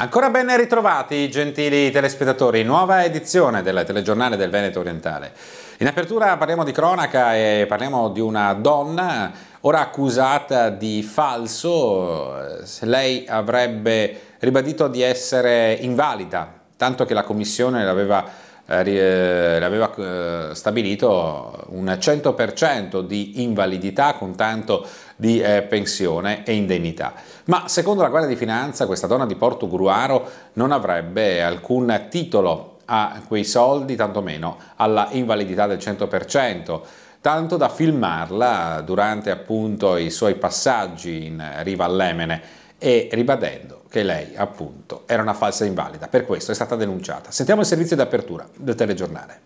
Ancora ben ritrovati, gentili telespettatori, nuova edizione del telegiornale del Veneto Orientale. In apertura parliamo di cronaca e parliamo di una donna ora accusata di falso. Lei avrebbe ribadito di essere invalida, tanto che la commissione l'aveva, eh, eh, l'aveva eh, stabilito un 100% di invalidità con tanto di eh, pensione e indennità. Ma secondo la Guardia di Finanza questa donna di Porto Gruaro non avrebbe alcun titolo a quei soldi, tantomeno alla invalidità del 100% tanto da filmarla durante appunto i suoi passaggi in riva all'Emene e ribadendo che lei appunto era una falsa invalida. Per questo è stata denunciata. Sentiamo il servizio di apertura del telegiornale.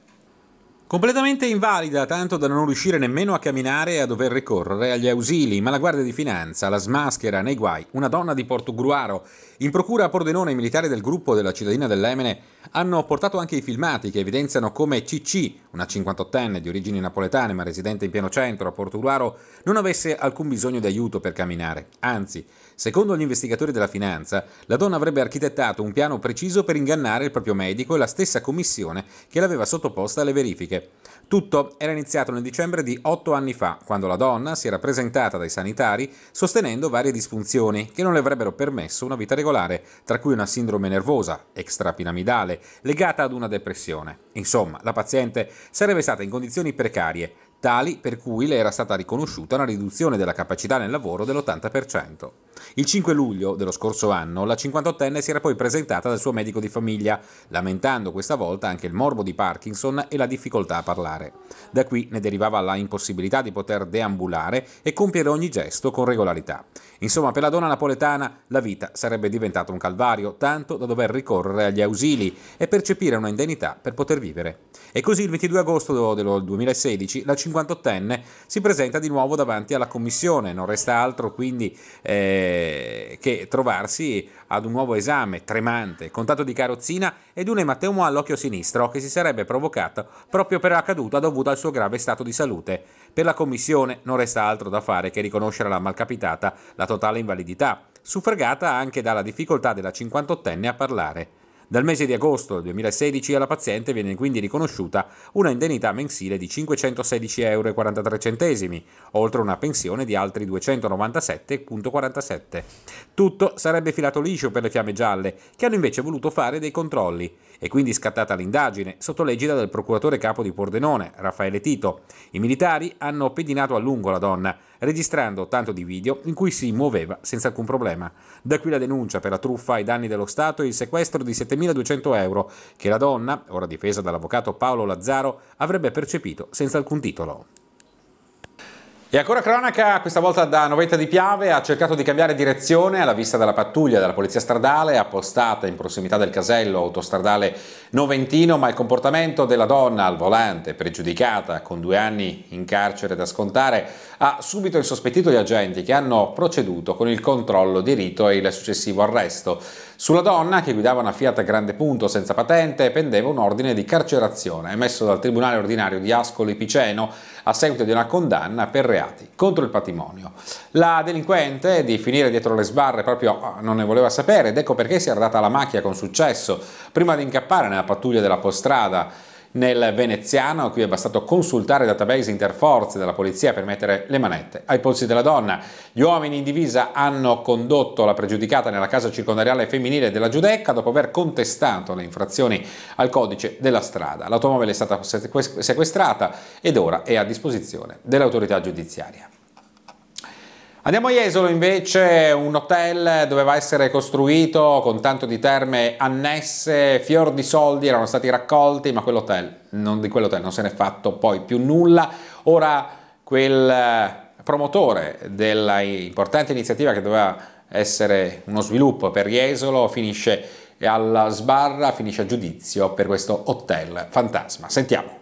Completamente invalida, tanto da non riuscire nemmeno a camminare e a dover ricorrere agli ausili, ma la Guardia di Finanza la smaschera nei guai una donna di Portogruaro. In procura a Pordenone i militari del gruppo della cittadina dell'Emene hanno portato anche i filmati che evidenziano come Cicci, una 58enne di origini napoletane ma residente in pieno centro a Portogruaro, non avesse alcun bisogno di aiuto per camminare. Anzi, secondo gli investigatori della finanza, la donna avrebbe architettato un piano preciso per ingannare il proprio medico e la stessa commissione che l'aveva sottoposta alle verifiche. Tutto era iniziato nel dicembre di otto anni fa, quando la donna si era presentata dai sanitari sostenendo varie disfunzioni che non le avrebbero permesso una vita regolare, tra cui una sindrome nervosa extrapiramidale legata ad una depressione. Insomma, la paziente sarebbe stata in condizioni precarie, tali per cui le era stata riconosciuta una riduzione della capacità nel lavoro dell'80%. Il 5 luglio dello scorso anno la 58enne si era poi presentata dal suo medico di famiglia, lamentando questa volta anche il morbo di Parkinson e la difficoltà a parlare. Da qui ne derivava la impossibilità di poter deambulare e compiere ogni gesto con regolarità. Insomma, per la donna napoletana la vita sarebbe diventata un calvario, tanto da dover ricorrere agli ausili e percepire una indennità per poter vivere. E così il 22 agosto del 2016 la 58enne si presenta di nuovo davanti alla commissione, non resta altro quindi... Eh, eh, che trovarsi ad un nuovo esame tremante, contatto di carrozzina ed un ematema all'occhio sinistro che si sarebbe provocato proprio per la caduta dovuta al suo grave stato di salute. Per la commissione non resta altro da fare che riconoscere alla malcapitata la totale invalidità, suffragata anche dalla difficoltà della 58enne a parlare. Dal mese di agosto 2016 alla paziente viene quindi riconosciuta una indennità mensile di 516,43 euro, oltre una pensione di altri 297,47. Tutto sarebbe filato liscio per le fiamme gialle, che hanno invece voluto fare dei controlli. È quindi scattata l'indagine, sotto l'egida del procuratore capo di Pordenone, Raffaele Tito. I militari hanno pedinato a lungo la donna, registrando tanto di video in cui si muoveva senza alcun problema. Da qui la denuncia per la truffa ai danni dello Stato e il sequestro di 7.200 euro che la donna, ora difesa dall'avvocato Paolo Lazzaro, avrebbe percepito senza alcun titolo. E ancora cronaca, questa volta da Novetta di Piave, ha cercato di cambiare direzione alla vista della pattuglia della polizia stradale appostata in prossimità del casello autostradale noventino, ma il comportamento della donna al volante, pregiudicata, con due anni in carcere da scontare, ha subito insospettito gli agenti che hanno proceduto con il controllo di rito e il successivo arresto. Sulla donna, che guidava una Fiat Grande Punto senza patente, pendeva un ordine di carcerazione emesso dal Tribunale Ordinario di Ascoli Piceno a seguito di una condanna per reati contro il patrimonio. La delinquente di finire dietro le sbarre proprio ah, non ne voleva sapere ed ecco perché si è arredata alla macchia con successo prima di incappare nella pattuglia della postrada nel veneziano, qui è bastato consultare il database interforze della polizia per mettere le manette ai polsi della donna. Gli uomini in divisa hanno condotto la pregiudicata nella casa circondariale femminile della Giudecca dopo aver contestato le infrazioni al codice della strada. L'automobile è stata sequestrata ed ora è a disposizione dell'autorità giudiziaria. Andiamo a Jesolo invece, un hotel doveva essere costruito con tanto di terme annesse, fior di soldi erano stati raccolti, ma quell'hotel, non, di quell'hotel non se n'è fatto poi più nulla. Ora quel eh, promotore dell'importante iniziativa che doveva essere uno sviluppo per Jesolo finisce alla sbarra, finisce a giudizio per questo hotel fantasma. Sentiamo.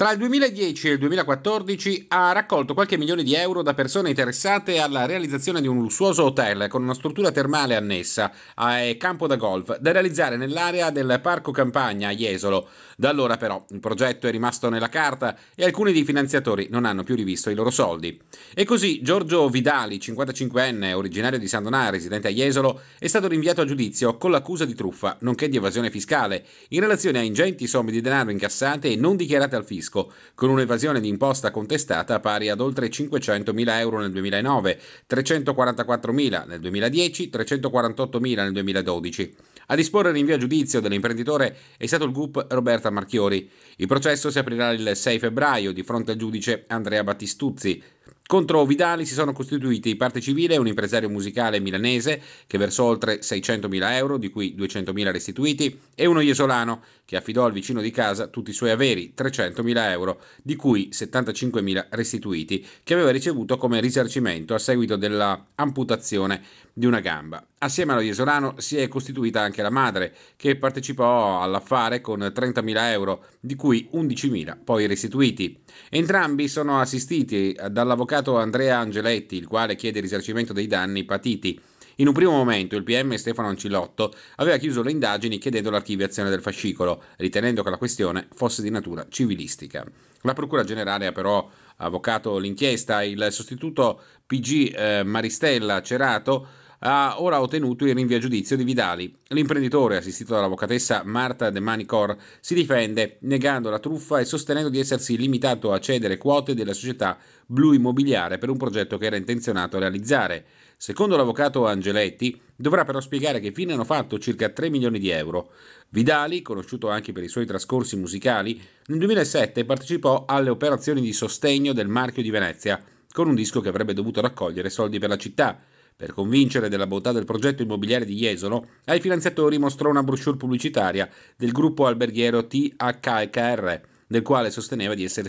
Tra il 2010 e il 2014 ha raccolto qualche milione di euro da persone interessate alla realizzazione di un lussuoso hotel con una struttura termale annessa a eh, campo da golf da realizzare nell'area del Parco Campagna a Jesolo. Da allora però il progetto è rimasto nella carta e alcuni dei finanziatori non hanno più rivisto i loro soldi. E così Giorgio Vidali, 55enne, originario di San Donà, residente a Jesolo, è stato rinviato a giudizio con l'accusa di truffa, nonché di evasione fiscale, in relazione a ingenti somme di denaro incassate e non dichiarate al fisco fisco, con un'evasione di imposta contestata pari ad oltre 500.000 euro nel 2009, 344.000 nel 2010, 348.000 nel 2012. A disporre l'invio a giudizio dell'imprenditore è stato il GUP Roberta Marchiori. Il processo si aprirà il 6 febbraio di fronte al giudice Andrea Battistuzzi. Contro Vidali si sono costituiti parte civile un impresario musicale milanese che versò oltre 600.000 euro, di cui 200.000 restituiti, e uno iesolano che affidò al vicino di casa tutti i suoi averi, 300.000 euro, di cui 75.000 restituiti, che aveva ricevuto come risarcimento a seguito dell'amputazione di una gamba. Assieme allo Iesolano si è costituita anche la madre, che partecipò all'affare con 30.000 euro, di cui 11.000 poi restituiti. Entrambi sono assistiti dall'avvocato avvocato Andrea Angeletti, il quale chiede risarcimento dei danni patiti. In un primo momento il PM Stefano Ancilotto aveva chiuso le indagini chiedendo l'archiviazione del fascicolo, ritenendo che la questione fosse di natura civilistica. La Procura Generale ha però avvocato l'inchiesta, il sostituto PG eh, Maristella Cerato ha ora ottenuto il rinvio a giudizio di Vidali. L'imprenditore, assistito dall'avvocatessa Marta De Manicor, si difende negando la truffa e sostenendo di essersi limitato a cedere quote della società Blu Immobiliare per un progetto che era intenzionato a realizzare. Secondo l'avvocato Angeletti, dovrà però spiegare che fine hanno fatto circa 3 milioni di euro. Vidali, conosciuto anche per i suoi trascorsi musicali, nel 2007 partecipò alle operazioni di sostegno del marchio di Venezia, con un disco che avrebbe dovuto raccogliere soldi per la città. Per convincere della bontà del progetto immobiliare di Jesolo, ai finanziatori mostrò una brochure pubblicitaria del gruppo alberghiero THHR, del quale sosteneva di essere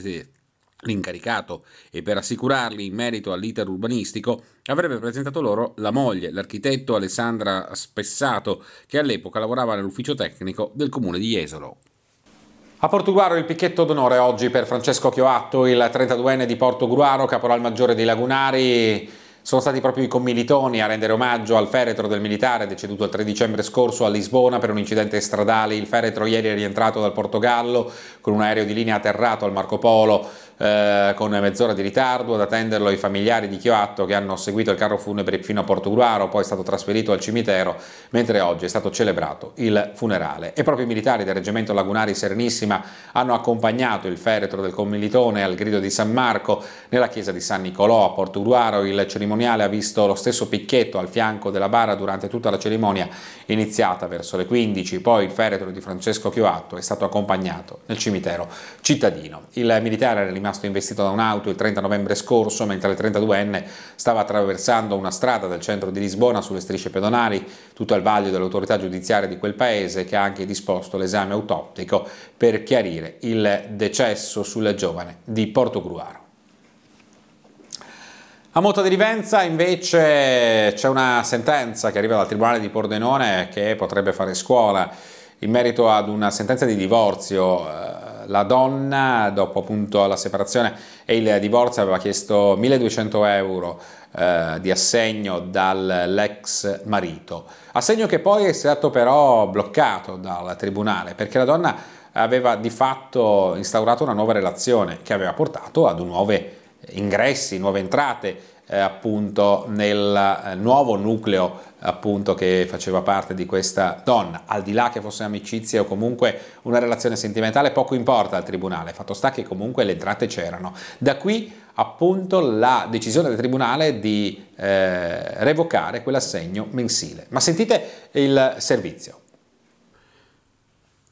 l'incaricato e per assicurarli in merito all'iter urbanistico avrebbe presentato loro la moglie, l'architetto Alessandra Spessato, che all'epoca lavorava nell'ufficio tecnico del comune di Jesolo. A Portuguaro il picchetto d'onore oggi per Francesco Chioatto, il 32enne di Porto Gruaro, caporal maggiore di Lagunari, sono stati proprio i commilitoni a rendere omaggio al feretro del militare deceduto il 3 dicembre scorso a Lisbona per un incidente stradale. Il feretro ieri è rientrato dal Portogallo con un aereo di linea atterrato al Marco Polo eh, con mezz'ora di ritardo ad attenderlo i familiari di Chioatto che hanno seguito il carro funebre fino a Portogruaro, poi è stato trasferito al cimitero, mentre oggi è stato celebrato il funerale. E proprio i militari del reggimento Lagunari Serenissima hanno accompagnato il feretro del commilitone al grido di San Marco nella chiesa di San Nicolò a Portogruaro. Il cerimoniale ha visto lo stesso picchetto al fianco della bara durante tutta la cerimonia iniziata verso le 15, poi il feretro di Francesco Chioatto è stato accompagnato nel cimitero cittadino. Il militare era rimasto rimasto investito da un'auto il 30 novembre scorso mentre il 32enne stava attraversando una strada del centro di Lisbona sulle strisce pedonali, tutto al vaglio dell'autorità giudiziaria di quel paese che ha anche disposto l'esame autoptico per chiarire il decesso sul giovane di Portogruaro. A Motta di Rivenza invece c'è una sentenza che arriva dal Tribunale di Pordenone che potrebbe fare scuola in merito ad una sentenza di divorzio eh, la donna, dopo appunto la separazione e il divorzio, aveva chiesto 1200 euro eh, di assegno dall'ex marito. Assegno che poi è stato però bloccato dal tribunale perché la donna aveva di fatto instaurato una nuova relazione che aveva portato ad nuovi ingressi, nuove entrate eh, appunto nel eh, nuovo nucleo appunto che faceva parte di questa donna, al di là che fosse amicizia o comunque una relazione sentimentale, poco importa al tribunale, fatto sta che comunque le entrate c'erano. Da qui appunto la decisione del tribunale di eh, revocare quell'assegno mensile. Ma sentite il servizio.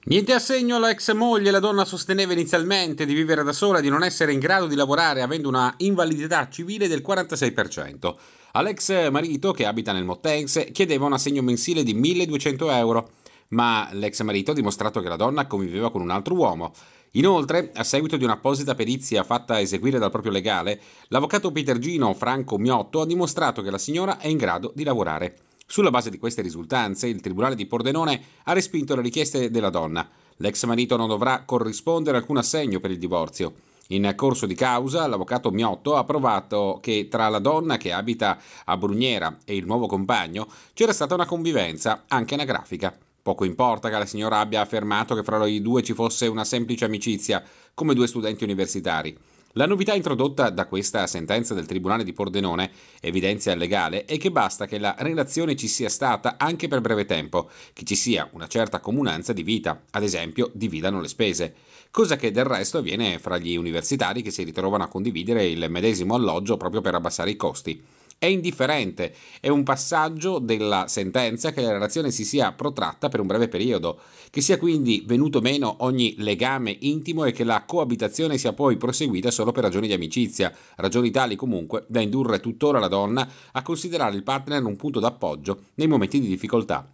Niente assegno alla ex moglie, la donna sosteneva inizialmente di vivere da sola e di non essere in grado di lavorare avendo una invalidità civile del 46%. All'ex marito, che abita nel Mottense, chiedeva un assegno mensile di 1200 euro, ma l'ex marito ha dimostrato che la donna conviveva con un altro uomo. Inoltre, a seguito di un'apposita perizia fatta eseguire dal proprio legale, l'avvocato Peter Gino Franco Miotto ha dimostrato che la signora è in grado di lavorare. Sulla base di queste risultanze, il Tribunale di Pordenone ha respinto le richieste della donna. L'ex marito non dovrà corrispondere alcun assegno per il divorzio. In corso di causa, l'avvocato Miotto ha provato che tra la donna che abita a Brugnera e il nuovo compagno c'era stata una convivenza, anche anagrafica. Poco importa che la signora abbia affermato che fra i due ci fosse una semplice amicizia, come due studenti universitari. La novità introdotta da questa sentenza del Tribunale di Pordenone, evidenzia il legale, è che basta che la relazione ci sia stata anche per breve tempo, che ci sia una certa comunanza di vita, ad esempio dividano le spese, cosa che del resto avviene fra gli universitari che si ritrovano a condividere il medesimo alloggio proprio per abbassare i costi è indifferente, è un passaggio della sentenza che la relazione si sia protratta per un breve periodo, che sia quindi venuto meno ogni legame intimo e che la coabitazione sia poi proseguita solo per ragioni di amicizia, ragioni tali comunque da indurre tuttora la donna a considerare il partner un punto d'appoggio nei momenti di difficoltà.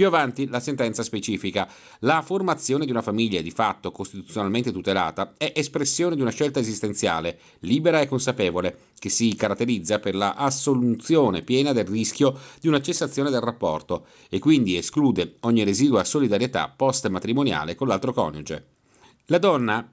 Più avanti la sentenza specifica. La formazione di una famiglia di fatto costituzionalmente tutelata è espressione di una scelta esistenziale, libera e consapevole, che si caratterizza per la assolunzione piena del rischio di una cessazione del rapporto e quindi esclude ogni residua solidarietà post-matrimoniale con l'altro coniuge. La donna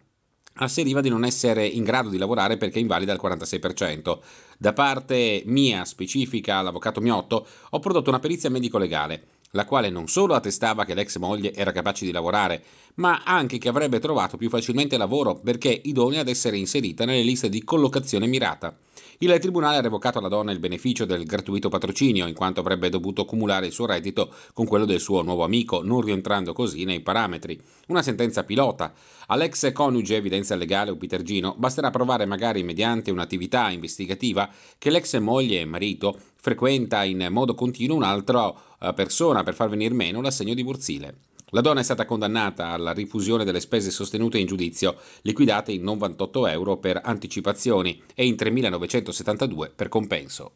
asseriva di non essere in grado di lavorare perché è invalida al 46%. Da parte mia specifica l'avvocato Miotto ho prodotto una perizia medico-legale la quale non solo attestava che l'ex moglie era capace di lavorare ma anche che avrebbe trovato più facilmente lavoro perché idonea ad essere inserita nelle liste di collocazione mirata. Il tribunale ha revocato alla donna il beneficio del gratuito patrocinio, in quanto avrebbe dovuto cumulare il suo reddito con quello del suo nuovo amico, non rientrando così nei parametri. Una sentenza pilota. All'ex coniuge, evidenza legale o Pitergino, basterà provare magari mediante un'attività investigativa che l'ex moglie e marito frequenta in modo continuo un'altra eh, persona per far venir meno l'assegno divorzile. La donna è stata condannata alla rifusione delle spese sostenute in giudizio, liquidate in 98 euro per anticipazioni e in 3.972 per compenso.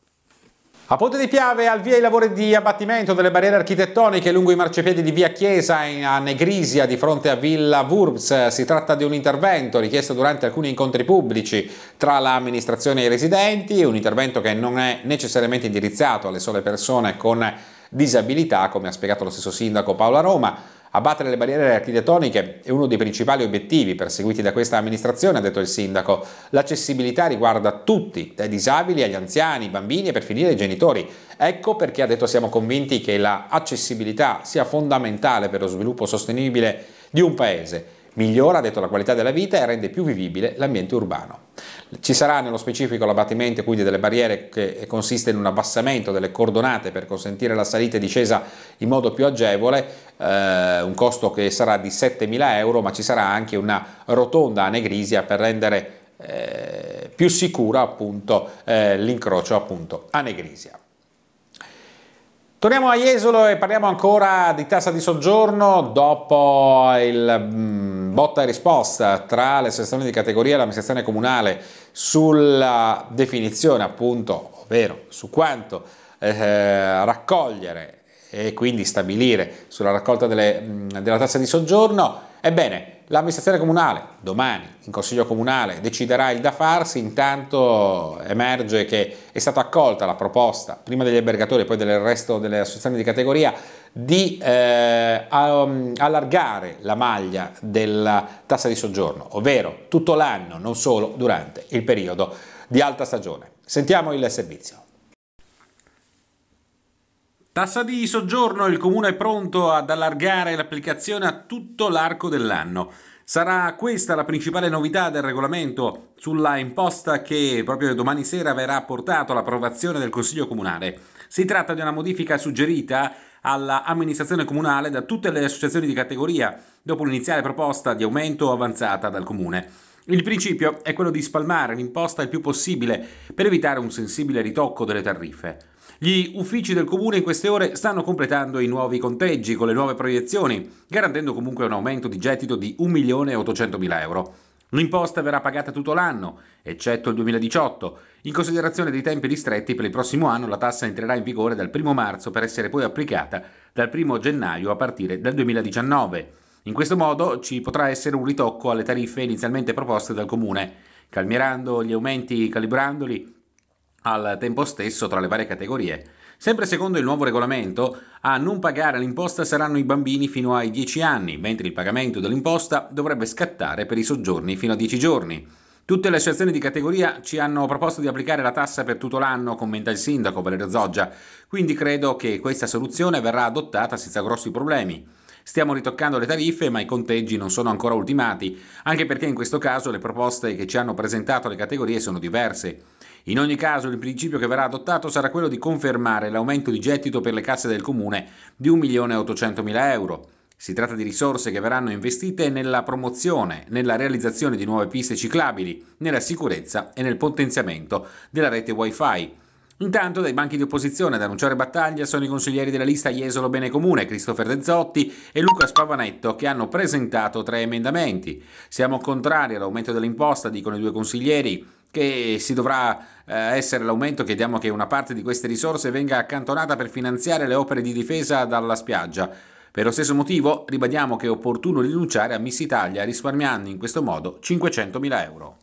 A Ponte di Piave al via i lavori di abbattimento delle barriere architettoniche lungo i marciapiedi di via Chiesa a Negrisia di fronte a Villa Wurbs. Si tratta di un intervento richiesto durante alcuni incontri pubblici tra l'amministrazione e i residenti, un intervento che non è necessariamente indirizzato alle sole persone con disabilità, come ha spiegato lo stesso sindaco Paola Roma Abbattere le barriere architettoniche è uno dei principali obiettivi perseguiti da questa amministrazione, ha detto il sindaco. L'accessibilità riguarda tutti, dai disabili agli anziani, ai bambini e per finire ai genitori. Ecco perché ha detto siamo convinti che l'accessibilità la sia fondamentale per lo sviluppo sostenibile di un paese. Migliora, ha detto, la qualità della vita e rende più vivibile l'ambiente urbano. Ci sarà nello specifico l'abbattimento quindi delle barriere che consiste in un abbassamento delle cordonate per consentire la salita e discesa in modo più agevole, eh, un costo che sarà di 7.000 euro, ma ci sarà anche una rotonda a Negrisia per rendere eh, più sicura appunto eh, l'incrocio appunto a Negrisia. Torniamo a Jesolo e parliamo ancora di tassa di soggiorno dopo il mh, mm, botta e risposta tra le sezioni di categoria e l'amministrazione comunale sulla definizione appunto, ovvero su quanto eh, raccogliere e quindi stabilire sulla raccolta delle, mh, mm, della tassa di soggiorno. Ebbene, L'amministrazione comunale domani in consiglio comunale deciderà il da farsi, intanto emerge che è stata accolta la proposta, prima degli albergatori e poi del resto delle associazioni di categoria, di eh, um, allargare la maglia della tassa di soggiorno, ovvero tutto l'anno, non solo durante il periodo di alta stagione. Sentiamo il servizio. Tassa di soggiorno, il comune è pronto ad allargare l'applicazione a tutto l'arco dell'anno. Sarà questa la principale novità del regolamento sulla imposta che proprio domani sera verrà portato all'approvazione del Consiglio Comunale. Si tratta di una modifica suggerita all'amministrazione comunale da tutte le associazioni di categoria dopo l'iniziale proposta di aumento avanzata dal comune. Il principio è quello di spalmare l'imposta il più possibile per evitare un sensibile ritocco delle tariffe. Gli uffici del comune in queste ore stanno completando i nuovi conteggi con le nuove proiezioni, garantendo comunque un aumento di gettito di 1.800.000 euro. L'imposta verrà pagata tutto l'anno, eccetto il 2018. In considerazione dei tempi ristretti per il prossimo anno la tassa entrerà in vigore dal 1 marzo per essere poi applicata dal 1 gennaio a partire dal 2019. In questo modo ci potrà essere un ritocco alle tariffe inizialmente proposte dal comune, calmierando gli aumenti calibrandoli al tempo stesso tra le varie categorie. Sempre secondo il nuovo regolamento, a non pagare l'imposta saranno i bambini fino ai 10 anni, mentre il pagamento dell'imposta dovrebbe scattare per i soggiorni fino a 10 giorni. Tutte le associazioni di categoria ci hanno proposto di applicare la tassa per tutto l'anno, commenta il sindaco Valerio Zoggia, quindi credo che questa soluzione verrà adottata senza grossi problemi. Stiamo ritoccando le tariffe, ma i conteggi non sono ancora ultimati, anche perché in questo caso le proposte che ci hanno presentato le categorie sono diverse. In ogni caso il principio che verrà adottato sarà quello di confermare l'aumento di gettito per le casse del comune di 1.800.000 euro. Si tratta di risorse che verranno investite nella promozione, nella realizzazione di nuove piste ciclabili, nella sicurezza e nel potenziamento della rete Wi-Fi. Intanto dai banchi di opposizione ad annunciare battaglia sono i consiglieri della lista Iesolo Bene Comune, Christopher Dezzotti e Luca Spavanetto che hanno presentato tre emendamenti. Siamo contrari all'aumento dell'imposta, dicono i due consiglieri, che si dovrà eh, essere l'aumento, chiediamo che una parte di queste risorse venga accantonata per finanziare le opere di difesa dalla spiaggia. Per lo stesso motivo ribadiamo che è opportuno rinunciare a Miss Italia risparmiando in questo modo 500.000 euro.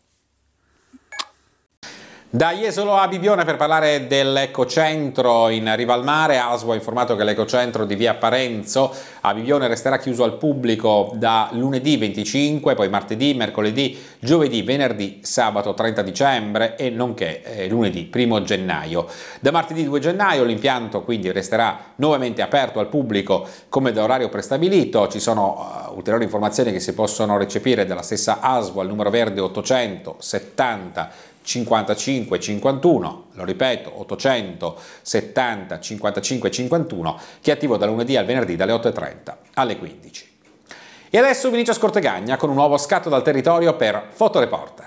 Da Jesolo a Bibione per parlare dell'ecocentro in riva al mare, ASWA ha informato che l'ecocentro di via Parenzo a Bibione resterà chiuso al pubblico da lunedì 25, poi martedì, mercoledì, giovedì, venerdì, sabato 30 dicembre e nonché eh, lunedì 1 gennaio. Da martedì 2 gennaio l'impianto quindi resterà nuovamente aperto al pubblico come da orario prestabilito, ci sono uh, ulteriori informazioni che si possono recepire dalla stessa ASWA al numero verde 870 55 51, lo ripeto, 870 55 51, che è attivo da lunedì al venerdì dalle 8.30 alle 15. E adesso Vinicio Scortegagna con un nuovo scatto dal territorio per Fotoreport.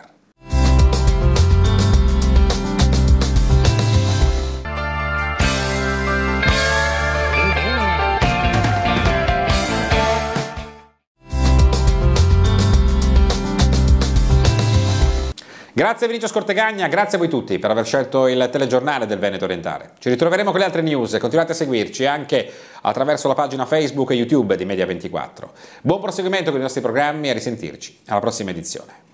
Grazie Vinicio Scortegagna, grazie a voi tutti per aver scelto il telegiornale del Veneto Orientale. Ci ritroveremo con le altre news, continuate a seguirci anche attraverso la pagina Facebook e YouTube di Media24. Buon proseguimento con i nostri programmi e a risentirci alla prossima edizione.